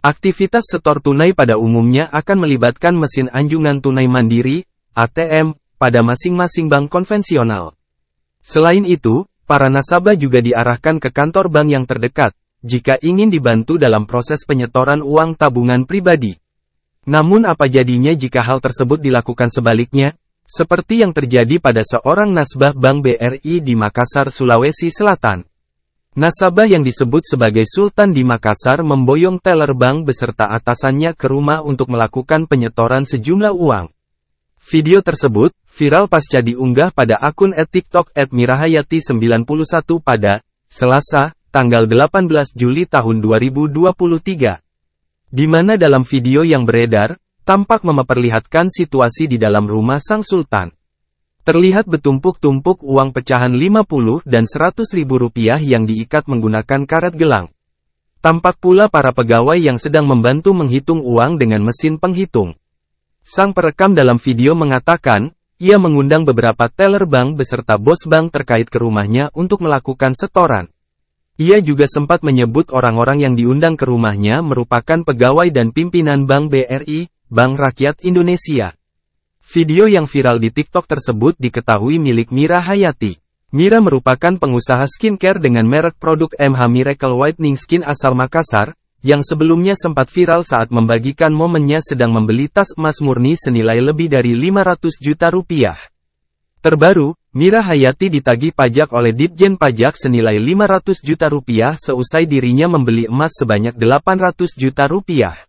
Aktivitas setor tunai pada umumnya akan melibatkan mesin anjungan tunai mandiri, ATM, pada masing-masing bank konvensional. Selain itu, para nasabah juga diarahkan ke kantor bank yang terdekat, jika ingin dibantu dalam proses penyetoran uang tabungan pribadi. Namun apa jadinya jika hal tersebut dilakukan sebaliknya? Seperti yang terjadi pada seorang nasbah Bank BRI di Makassar, Sulawesi Selatan. Nasabah yang disebut sebagai Sultan di Makassar memboyong teller bank beserta atasannya ke rumah untuk melakukan penyetoran sejumlah uang. Video tersebut, viral pasca diunggah pada akun at TikTok Mirahayati 91 pada, Selasa, tanggal 18 Juli tahun 2023. Di mana dalam video yang beredar, tampak memperlihatkan situasi di dalam rumah Sang Sultan. Terlihat betumpuk tumpuk uang pecahan 50 dan 100 ribu rupiah yang diikat menggunakan karet gelang. Tampak pula para pegawai yang sedang membantu menghitung uang dengan mesin penghitung. Sang perekam dalam video mengatakan, ia mengundang beberapa teller bank beserta bos bank terkait ke rumahnya untuk melakukan setoran. Ia juga sempat menyebut orang-orang yang diundang ke rumahnya merupakan pegawai dan pimpinan Bank BRI, Bank Rakyat Indonesia. Video yang viral di TikTok tersebut diketahui milik Mira Hayati. Mira merupakan pengusaha skincare dengan merek produk MH Miracle Whitening Skin asal Makassar, yang sebelumnya sempat viral saat membagikan momennya sedang membeli tas emas murni senilai lebih dari 500 juta rupiah. Terbaru, Mira Hayati ditagih pajak oleh Ditjen Pajak senilai 500 juta rupiah seusai dirinya membeli emas sebanyak 800 juta rupiah.